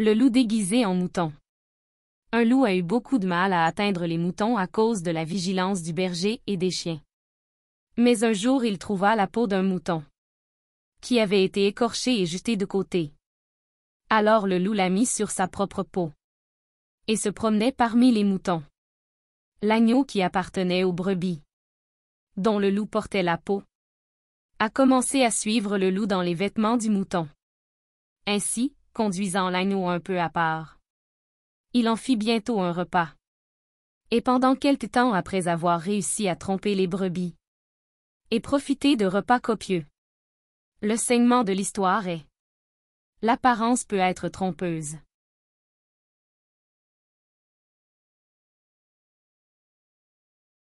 Le loup déguisé en mouton. Un loup a eu beaucoup de mal à atteindre les moutons à cause de la vigilance du berger et des chiens. Mais un jour il trouva la peau d'un mouton qui avait été écorché et jeté de côté. Alors le loup la mit sur sa propre peau et se promenait parmi les moutons. L'agneau qui appartenait aux brebis, dont le loup portait la peau, a commencé à suivre le loup dans les vêtements du mouton. Ainsi, conduisant l'agneau un peu à part. Il en fit bientôt un repas. Et pendant quelque temps après avoir réussi à tromper les brebis, et profiter de repas copieux. Le saignement de l'histoire est. L'apparence peut être trompeuse.